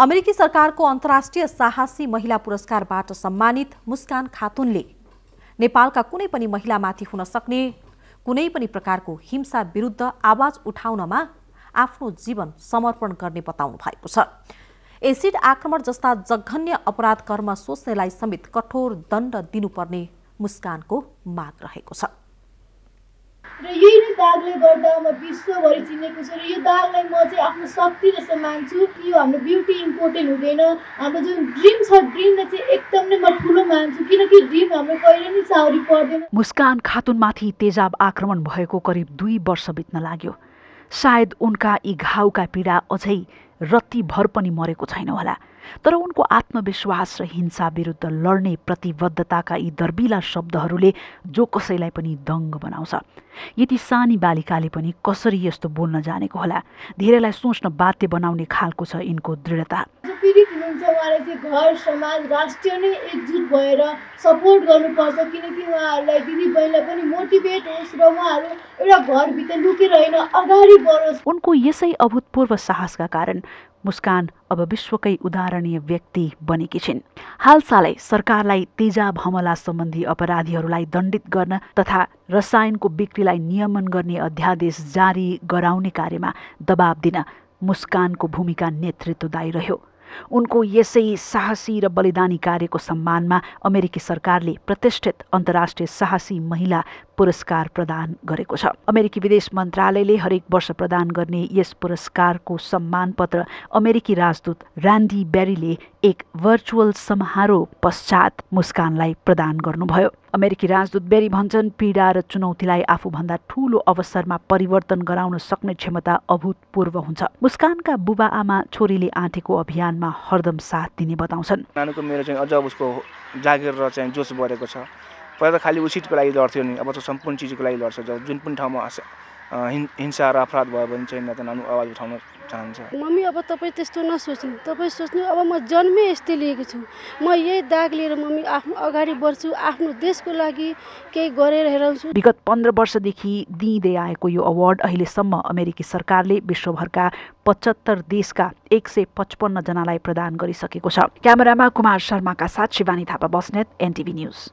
अमेरिकी सरकारको अन्तर्राष्ट्रिय साहसी महिला पुरस्कारबाट सम्मानित मुस्कान खातुनले नेपालका कुनै पनि महिलामाथि हुन सक्ने कुनै पनि प्रकारको हिंसा विरुद्ध आवाज उठाउनमा आफ्नो जीवन समर्पण गर्ने बताउनु भएको छ एसिड आक्रमण जस्ता जघन्य अपराध कर्म सोच्नेलाई समेत कठोर दण्ड दिनुपर्ने मुस्कानको माग रहेको छ कारणले गर्दा म विश्वभरि चिनेको छु र यो दाललाई म चाहिँ आफ्नो शक्ति जस्तो मान्छु कि यो हाम्रो ब्युटी इम्पोर्टेन्ट हुँदैन हाम्रो जुन ड्रिम छ ड्रिमलाई चाहिँ एकदम नै म ठुलो मान्छु किनकि ड्रिम हाम्रो कहिले नै साउरी पर्दैन मुस्कान खातुनमाथि तेजाब आक्रमण भएको करिब दुई वर्ष बित्न लाग्यो सायद उनका यी घाउका पीडा अझै भर पनि मरेको छैन होला तर उनको आत्मविश्वास र हिंसा विरुद्ध लड्ने प्रतिबद्धताका यी दर्बिला शब्दहरूले जो कसैलाई पनि दङ्ग बनाउँछ यति सानी बालिकाले पनि कसरी यस्तो बोल्न जानेको होला धेरैलाई सोच्न बाध्य बनाउने खालको छ यिनको दृढता हुनुहुन्छ उहाँले चाहिँ घर समाज राष्ट्रिय नै एकजुट भएर सपोर्ट गर्नुपर्छ किनकि उहाँहरूलाई दिदीबहिनीलाई पनि मोटिभेट होस् र उहाँहरू एउटा घरभित्र लुकेर होइन अगाडि बढोस् उनको यसै अभूतपूर्व साहसका कारण मुस्कान अब विश्वकै उदाहरणीय व्यक्ति बनेकी छिन् हालसालै सरकारलाई तेजाब हमला सम्बन्धी अपराधीहरूलाई दण्डित गर्न तथा रसायनको बिक्रीलाई नियमन गर्ने अध्यादेश जारी गराउने कार्यमा दबाब दिन मुस्कानको भूमिका नेतृत्वदायी रह्यो उनको यसै साहसी र बलिदानी कार्यको सम्मानमा अमेरिकी सरकारले प्रतिष्ठित अन्तर्राष्ट्रिय साहसी महिला पुरस्कार प्रदान गरेको छ अमेरिकी विदेश मन्त्रालयले हरेक वर्ष प्रदान गर्ने यस पुरस्कारको सम्मान पत्र अमेरिकी राजदूत ऱ्यान्डी बेरीले एक भर्चुअल समारोह पश्चात मुस्कानलाई प्रदान गर्नुभयो अमेरिकी राजदूत बेरी भन्छन् पीडा र चुनौतीलाई आफूभन्दा ठूलो अवसरमा परिवर्तन गराउन सक्ने क्षमता अभूतपूर्व हुन्छ मुस्कानका बुबा आमा छोरीले आँटेको अभियानमा हरदम साथ दिने बताउँछन् मेरो चाहिँ अझ उसको र चाहिँ बढेको छ पहिला त खालि उयो लागि लड्थ्यो नि अब त सम्पूर्ण चिजको लागि लड्छ जुन पनि ठाउँमा हिंसा र अपराध भयो भने चाहिँ नेता आवाज उठाउन चाहन्छ मम्मी अब तपाईँ त्यस्तो नसोच्नु तपाईँ सोच्नु अब म जन्मै यस्तै लिएको छु म यही दाग लिएर मम्मी आफ्नो अगाडि बढ्छु आफ्नो देशको लागि केही गरेर हेराउँछु विगत पन्ध्र वर्षदेखि दिइँदै आएको यो अवार्ड अहिलेसम्म अमेरिकी सरकारले विश्वभरका पचहत्तर देशका एक सय पचपन्नजनालाई प्रदान गरिसकेको छ क्यामेरामा कुमार शर्माका साथ शिवानी थापा बस्नेत एनटिभी न्युज